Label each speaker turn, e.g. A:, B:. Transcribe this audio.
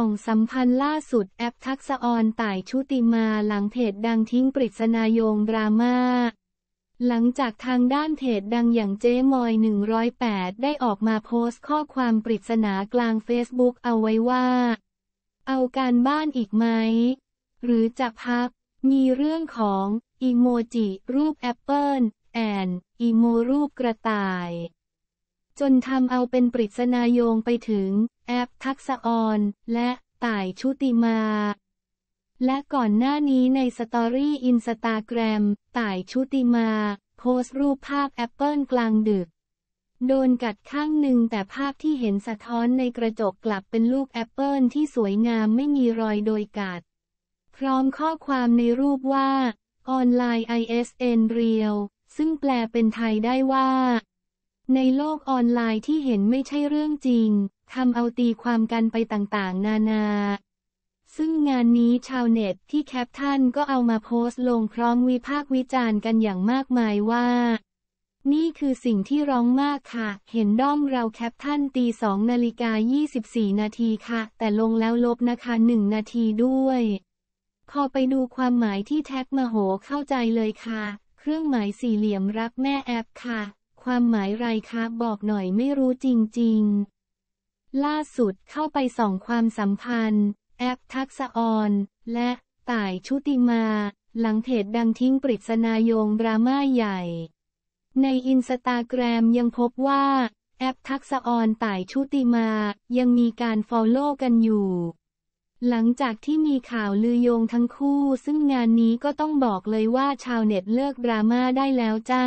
A: ส่องสัมพันธ์ล่าสุดแอปทักษออนต่ายชุติมาหลังเพจดังทิ้งปริศนายงดราม่า หลังจากทางด้านเพจดังอย่างเจ๊มอย 108 ได้ออกมาโพสต์ข้อความปริศนากลางเฟซบุ๊กเอาไว้ว่า เอาการบ้านอีกไหม หรือจะพัก มีเรื่องของ อีโมจิรูปแอปเปิลแอน อีโมรูปกระต่ายจนทำเอาเป็นปริศนาโยงไปถึง แอปทักษออน และ ต่ายชุติมา และก่อนหน้านี้ในสตอรี่อินสตาแกรมต่ายชุติมา โพสต์รูปภาพแอปเปิลกลางดึก โดนกัดข้างหนึ่งแต่ภาพที่เห็นสะท้อนในกระจกกลับเป็นลูกแอปเปิลที่สวยงามไม่มีรอยโดยกัด พร้อมข้อความในรูปว่า ออนไลน์ ISN เรียวซึ่งแปลเป็นไทยได้ว่าในโลกออนไลน์ที่เห็นไม่ใช่เรื่องจริง ทำเอาตีความกันไปต่างๆ นานา ซึ่งงานนี้ชาวเน็ต ที่แคปท่านก็เอามาโพสต์ลงพร้อมวิพากษ์วิจารณ์กันอย่างมากมายว่า นี่คือสิ่งที่ร้องมากค่ะ เห็นด้อมเราแคปท่านตีสองนาฬิกา24 นาทีค่ะ แต่ลงแล้วลบนะคะหนึ่งนาทีด้วยพอไปดูความหมายที่แท็กมาโหเข้าใจเลยค่ะ เครื่องหมายสี่เหลี่ยมรับแม่แอปค่ะความหมายไรคะบอกหน่อยไม่รู้จริงๆ ล่าสุดเข้าไปส่องความสัมพันธ์ แอปทักษออน และ ต่ายชุติมา หลังเพจดังทิ้งปริศนายงดราม่าใหญ่ ในอินสตาแกรมยังพบว่า แอปทักษออนต่ายชุติมา ยังมีการฟอลโล่กันอยู่ หลังจากที่มีข่าวลือโยงทั้งคู่ ซึ่งงานนี้ก็ต้องบอกเลยว่าชาวเน็ตเลิกดราม่าได้แล้วจ้า